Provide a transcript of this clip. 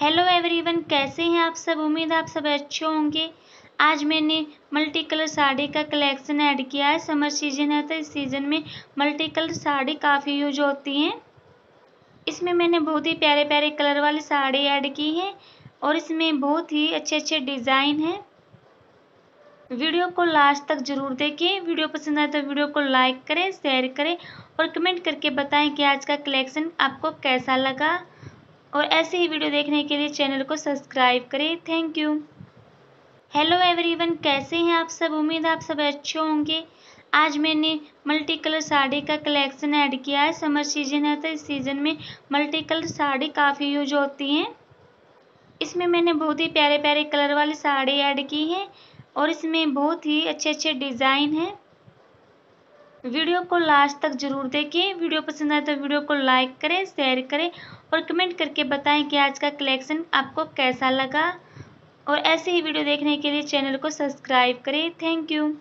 hello everyone कैसे हैं आप सब उम्मीद आप सब अच्छे होंगे आज मैंने मल्टी कलर साड़ी का कलेक्शन ऐड किया है समर सीजन है तो इस सीज़न में मल्टी कलर साड़ी काफ़ी यूज होती हैं इसमें मैंने बहुत ही प्यारे प्यारे कलर वाली साड़ी ऐड की है और इसमें बहुत ही अच्छे अच्छे डिज़ाइन हैं वीडियो को लास्ट तक ज़रूर देखें वीडियो पसंद आए तो वीडियो को लाइक करें शेयर करें और कमेंट करके बताएं कि आज का कलेक्शन आपको कैसा लगा और ऐसे ही वीडियो देखने के लिए चैनल को सब्सक्राइब करें थैंक यू हेलो एवरीवन कैसे हैं आप सब उम्मीद आप सब अच्छे होंगे आज मैंने मल्टी कलर साड़ी का कलेक्शन ऐड किया है समर सीजन है तो इस सीज़न में मल्टी कलर साड़ी काफ़ी यूज होती हैं इसमें मैंने बहुत ही प्यारे प्यारे कलर वाली साड़ी ऐड की है और इसमें बहुत ही अच्छे अच्छे डिज़ाइन हैं वीडियो को लास्ट तक जरूर देखें वीडियो पसंद आए तो वीडियो को लाइक करें शेयर करें और कमेंट करके बताएं कि आज का कलेक्शन आपको कैसा लगा और ऐसे ही वीडियो देखने के लिए चैनल को सब्सक्राइब करें थैंक यू